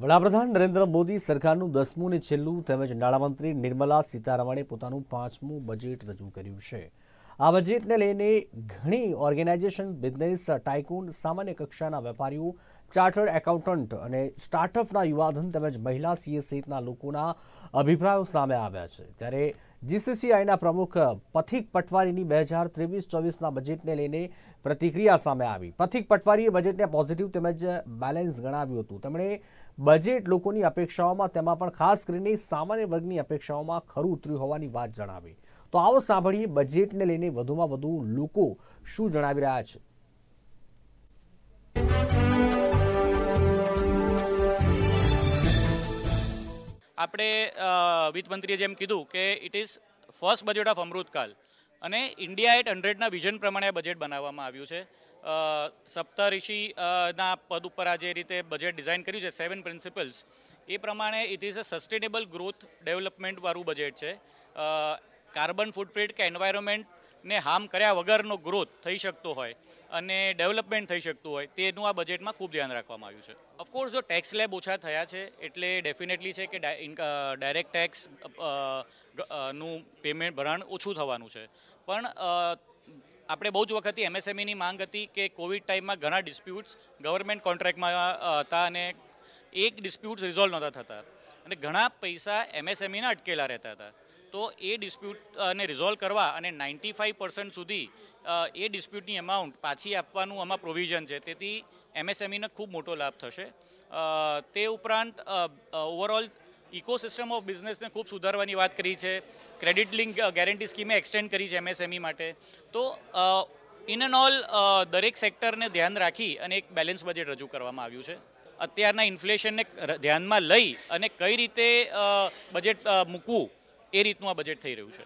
વડાપ્રધાન નરેન્દ્ર મોદી સરકારનું દસમું અને છેલ્લું તેમજ નાણામંત્રી નિર્મલા સીતારમણે પોતાનું પાંચમું બજેટ રજૂ કર્યું છે આ બજેટને લઈને ઘણી ઓર્ગેનાઇઝેશન બિઝનેસ ટાઇકૂન સામાન્ય કક્ષાના વેપારીઓ ચાર્ટર્ડ એકાઉન્ટન્ટ અને સ્ટાર્ટઅપના યુવાધન તેમજ મહિલા સીએ સહિતના લોકોના અભિપ્રાયો સામે આવ્યા છે ત્યારે જીસીસીઆઈના પ્રમુખ પથિક પટવારીની બે હજાર ત્રેવીસ ચોવીસના બજેટને લઈને પ્રતિક્રિયા સામે આવી પથિક પટવારીએ બજેટને પોઝિટિવ તેમજ બેલેન્સ ગણાવ્યું હતું તેમણે બજેટ લોકોની અપેક્ષાઓમાં તેમાં પણ ખાસ કરીને સામાન્ય વર્ગની અપેક્ષાઓમાં ખરું ઉતર્યું હોવાની વાત જણાવી તો આવો સાંભળીએ બજેટને લઈને વધુમાં વધુ લોકો શું જણાવી રહ્યા છે આપણે વિત્ત જેમ કીધું કે it is first budget of Amritkaal અને ઇન્ડિયા એટ હંડ્રેડના વિઝન પ્રમાણે આ બજેટ બનાવવામાં આવ્યું છે સપ્તઋષિ પદ ઉપર આ જે રીતે બજેટ ડિઝાઇન કર્યું છે સેવન પ્રિન્સિપલ્સ એ પ્રમાણે it is a sustainable growth ડેવલપમેન્ટવાળું બજેટ છે કાર્બન ફૂટપ્રિન્ટ કે એન્વાયરમેન્ટ ને હાર્મ કર્યા વગરનો ગ્રોથ થઈ શકતો હોય અને ડેવલપમેન્ટ થઈ શકતું હોય તેનું આ બજેટમાં ખૂબ ધ્યાન રાખવામાં આવ્યું છે ઓફકોર્સ જો ટેક્સ લેબ ઓછા થયા છે એટલે ડેફિનેટલી છે કે ડાયરેક્ટ ટેક્સ નું પેમેન્ટ ભરણ ઓછું થવાનું છે પણ આપણે બહુ જ વખતથી એમએસએમઈની e માંગ હતી કે કોવિડ ટાઈમમાં ઘણા ડિસ્પ્યુટ્સ ગવર્મેન્ટ કોન્ટ્રાક્ટમાં હતા અને એક ડિસ્પ્યુટ્સ રિઝોલ્વ નહોતા થતા અને ઘણા પૈસા એમએસએમઈના e અટકેલા રહેતા હતા તો એ ડિસ્પ્યુટને રિઝોલ્વ કરવા અને નાઇન્ટી ફાઇવ પર્સન્ટ સુધી એ ડિસ્પ્યુટની એમાઉન્ટ પાછી આપવાનું આમાં પ્રોવિઝન છે તેથી એમએસએમઈને e ખૂબ મોટો લાભ થશે તે ઉપરાંત ઓવરઓલ ઇકોસિસ્ટમ ઓફ બિઝનેસને ખૂબ સુધારવાની વાત કરી છે ક્રેડિટ લિંક ગેરંટી સ્કીમે એક્સટેન્ડ કરી છે એમએસએમઈ e માટે તો ઇન એન્ડ ઓલ દરેક સેક્ટરને ધ્યાન રાખી અને એક બેલેન્સ બજેટ રજૂ કરવામાં આવ્યું છે અત્યારના ઇન્ફ્લેશનને ધ્યાનમાં લઈ અને કઈ રીતે બજેટ મૂકવું એ રીતનું આ બજેટ થઈ રહ્યું છે